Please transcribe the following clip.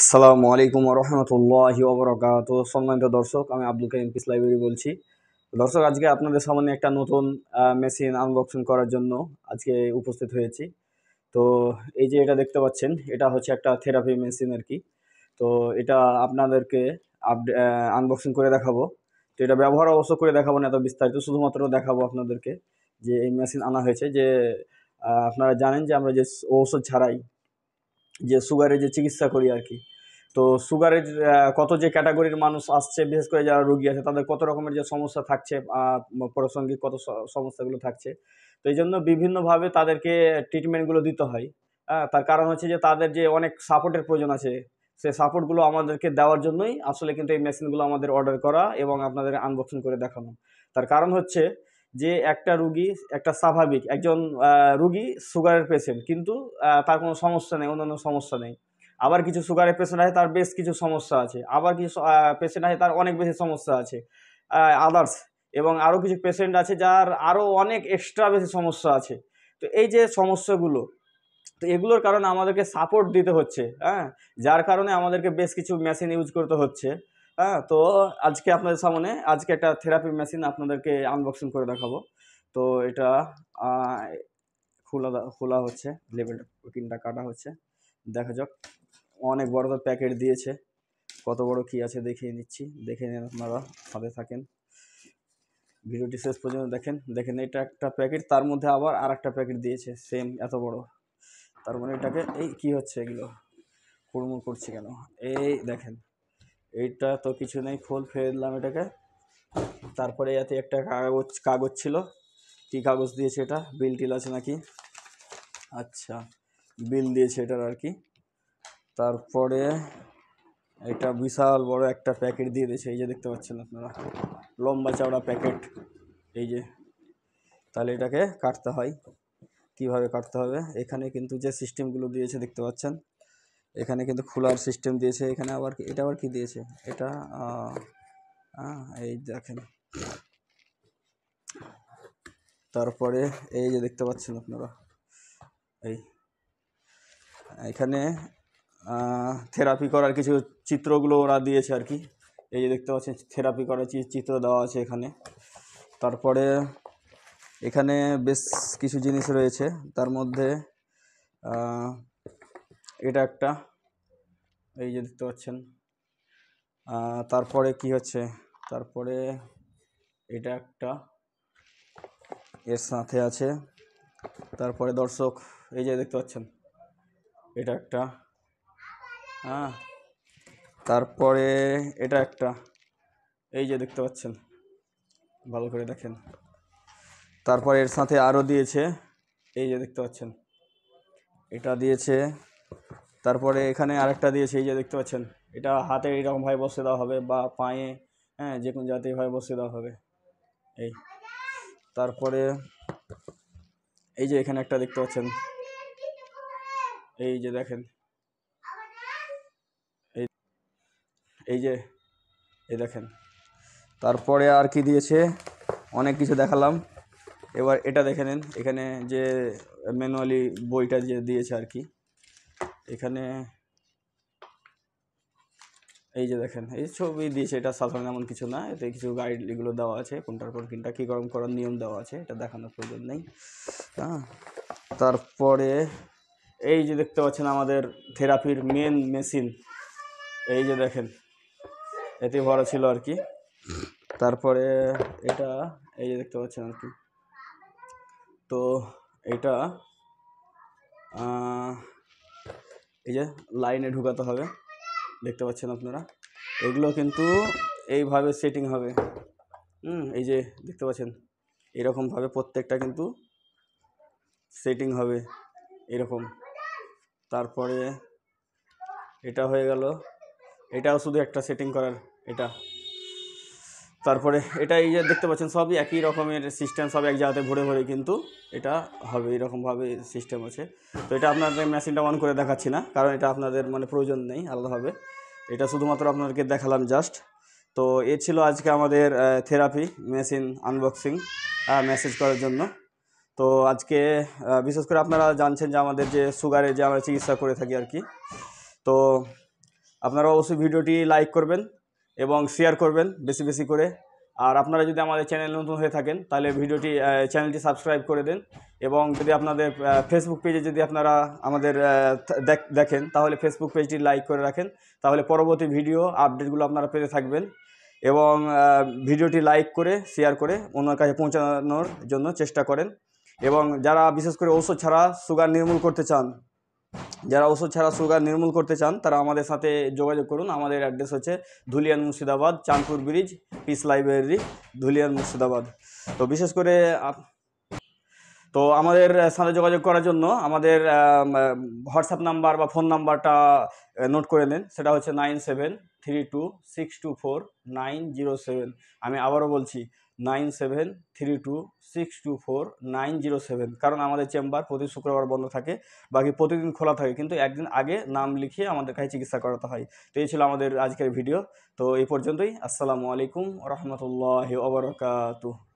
আসসালামু আলাইকুম রহমতুল্লাহ ওবরাকাত সম্মানিত দর্শক আমি আব্দুল করিম পিস লাইব্রেরি বলছি দর্শক আজকে আপনাদের সামনে একটা নতুন মেশিন আনবক্সিং করার জন্য আজকে উপস্থিত হয়েছি তো এই যে এটা দেখতে পাচ্ছেন এটা হচ্ছে একটা থেরাপি মেশিন আর কি তো এটা আপনাদেরকে আনবক্সিং করে দেখাবো তো এটা ব্যবহার অবশ্য করে দেখাবো না এত বিস্তারিত শুধুমাত্র দেখাবো আপনাদেরকে যে এই মেশিন আনা হয়েছে যে আপনারা জানেন যে আমরা যে ঔষধ ছাড়াই যে সুগারের যে চিকিৎসা করি আর কি তো সুগারের কত যে ক্যাটাগরির মানুষ আসছে বিশেষ করে যারা রোগী আছে তাদের কত রকমের যে সমস্যা থাকছে প্রাসঙ্গিক কত সমস্যাগুলো থাকছে তো এই জন্য বিভিন্নভাবে তাদেরকে ট্রিটমেন্টগুলো দিতে হয় তার কারণ হচ্ছে যে তাদের যে অনেক সাপোর্টের প্রয়োজন আছে সে সাপোর্টগুলো আমাদেরকে দেওয়ার জন্যই আসলে কিন্তু এই মেশিনগুলো আমাদের অর্ডার করা এবং আপনাদের আনবক্সিং করে দেখানো তার কারণ হচ্ছে যে একটা রুগী একটা স্বাভাবিক একজন রুগী সুগারের পেশেন্ট কিন্তু তার কোনো সমস্যা নেই অন্যান্য সমস্যা নেই আবার কিছু সুগারের পেশেন্ট আছে তার বেশ কিছু সমস্যা আছে আবার কিছু পেশেন্ট আছে তার অনেক বেশি সমস্যা আছে আদার্স এবং আরও কিছু পেশেন্ট আছে যার আরও অনেক এক্সট্রা বেশি সমস্যা আছে তো এই যে সমস্যাগুলো তো এগুলোর কারণে আমাদেরকে সাপোর্ট দিতে হচ্ছে হ্যাঁ যার কারণে আমাদেরকে বেশ কিছু মেশিন ইউজ করতে হচ্ছে হ্যাঁ তো আজকে আপনাদের সামনে আজকে একটা থেরাপি মেশিন আপনাদেরকে আনবক্সিং করে দেখাবো তো এটা খোলা খোলা হচ্ছে লেবেলটা কিনটা কাটা হচ্ছে দেখা যাক অনেক বড় প্যাকেট দিয়েছে কত বড় কি আছে দেখিয়ে নিচ্ছি দেখে নিন আপনারা সাথে থাকেন ভিডিওটি শেষ পর্যন্ত দেখেন দেখেন এটা একটা প্যাকেট তার মধ্যে আবার আর একটা প্যাকেট দিয়েছে সেম এত বড় তার মানে এটাকে এই কি হচ্ছে এগুলো কুড়মুড় করছে কেন এই দেখেন এইটা তো কিছু নেই ফেলে দিলাম এটাকে তারপরে এতে একটা কাগজ কাগজ ছিল কি কাগজ দিয়েছে এটা বিল টিল আছে নাকি আচ্ছা বিল দিয়েছে এটার আর কি তারপরে এটা বিশাল বড় একটা প্যাকেট দিয়ে দিয়েছে এই যে দেখতে পাচ্ছেন আপনারা লম্বা চওড়া প্যাকেট এই যে তাহলে এটাকে কাটতে হয় কিভাবে কাটতে হবে এখানে কিন্তু যে সিস্টেমগুলো দিয়েছে দেখতে পাচ্ছেন এখানে কিন্তু খোলার সিস্টেম দিয়েছে এখানে আবার কি এটা আবার কি দিয়েছে এটা হ্যাঁ এই দেখেন তারপরে এই যে দেখতে পাচ্ছেন আপনারা এই এখানে থেরাপি করার কিছু চিত্রগুলো ওরা দিয়েছে আর কি এই যে দেখতে পাচ্ছেন থেরাপি করার চিত্র দেওয়া আছে এখানে তারপরে এখানে বেশ কিছু জিনিস রয়েছে তার মধ্যে এটা একটা এই যে দেখতে পাচ্ছেন তারপরে কি হচ্ছে তারপরে এটা একটা এর সাথে আছে তারপরে দর্শক এই যে দেখতে পাচ্ছেন এটা একটা হ্যাঁ তারপরে এটা একটা এই যে দেখতে পাচ্ছেন ভালো করে দেখেন তারপরে এর সাথে আরও দিয়েছে এই যে দেখতে পাচ্ছেন এটা দিয়েছে তারপরে এখানে আরেকটা দিয়েছে এই যে দেখতে পাচ্ছেন এটা হাতে এইরকমভাবে বসে দেওয়া হবে বা পায়ে হ্যাঁ যে কোনো জাতীয়ভাবে বসে দেওয়া হবে এই তারপরে এই যে এখানে একটা দেখতে পাচ্ছেন এই যে দেখেন এই এই যে এই দেখেন তারপরে আর কি দিয়েছে অনেক কিছু দেখালাম এবার এটা দেখে নিন এখানে যে ম্যানুয়ালি বইটা যে দিয়েছে আর কি এখানে এই যে দেখেন এই ছবি দিয়েছে এটা সাধারণ এমন কিছু না এতে কিছু গাইড এগুলো দেওয়া আছে কোনটার পর কিনটা কী গরম করার নিয়ম দেওয়া আছে এটা দেখানোর প্রয়োজন নেই হ্যাঁ তারপরে এই যে দেখতে পাচ্ছেন আমাদের থেরাপির মেন মেশিন এই যে দেখেন এতে ভরা ছিল আর কি তারপরে এটা এই যে দেখতে পাচ্ছেন আর কি তো এটা এই যে লাইনে ঢুকাতে হবে দেখতে পাচ্ছেন আপনারা এগুলো কিন্তু এইভাবে সেটিং হবে হুম এই যে দেখতে পাচ্ছেন এরকমভাবে প্রত্যেকটা কিন্তু সেটিং হবে এরকম তারপরে এটা হয়ে গেল এটাও শুধু একটা সেটিং করার এটা তারপরে এটা এই যে দেখতে পাচ্ছেন সবই একই রকমের সিস্টেম সব এক জায়গাতে ভরে ভরে কিন্তু এটা হবে এরকমভাবে সিস্টেম আছে তো এটা আপনাদের মেশিনটা অন করে দেখাচ্ছি না কারণ এটা আপনাদের মানে প্রয়োজন নেই আলাদাভাবে এটা শুধুমাত্র আপনাদেরকে দেখালাম জাস্ট তো এ ছিল আজকে আমাদের থেরাপি মেশিন আনবক্সিং মেসেজ করার জন্য তো আজকে বিশেষ করে আপনারা জানছেন যে আমাদের যে সুগারে যে আমরা চিকিৎসা করে থাকি আর কি তো আপনারা অবশ্যই ভিডিওটি লাইক করবেন এবং শেয়ার করবেন বেশি বেশি করে আর আপনারা যদি আমাদের চ্যানেল নতুন হয়ে থাকেন তাহলে ভিডিওটি চ্যানেলটি সাবস্ক্রাইব করে দেন এবং যদি আপনাদের ফেসবুক পেজে যদি আপনারা আমাদের দেখেন তাহলে ফেসবুক পেজটি লাইক করে রাখেন তাহলে পরবর্তী ভিডিও আপডেটগুলো আপনারা পেতে থাকবেন এবং ভিডিওটি লাইক করে শেয়ার করে ওনার কাছে পৌঁছানোর জন্য চেষ্টা করেন এবং যারা বিশেষ করে ঔষধ ছাড়া সুগার নির্মূল করতে চান যারা ওষুধ ছাড়া সুগার নির্মূল করতে চান তারা আমাদের সাথে যোগাযোগ করুন আমাদের অ্যাড্রেস হচ্ছে Dhulian Murshidabad Chandpur bridge peace library Dhulian Murshidabad তো বিশেষ করে তো আমাদের সাথে যোগাযোগ করার জন্য আমাদের হোয়াটসঅ্যাপ নাম্বার বা ফোন নাম্বারটা নোট করে নিন সেটা হচ্ছে nine seven three two six two four nine zero seven আমি আবারও বলছি nine seven three two six two four nine zero seven কারণ আমাদের চেম্বার প্রতি শুক্রবার বন্ধ থাকে বাকি প্রতিদিন খোলা থাকে কিন্তু একদিন আগে নাম লিখিয়ে আমাদের কাছে চিকিৎসা করাতে হয় তো এই ছিল আমাদের আজকের ভিডিও তো এই পর্যন্তই আসসালামু আলাইকুম রহমতুল্লাহ ওবরকাতু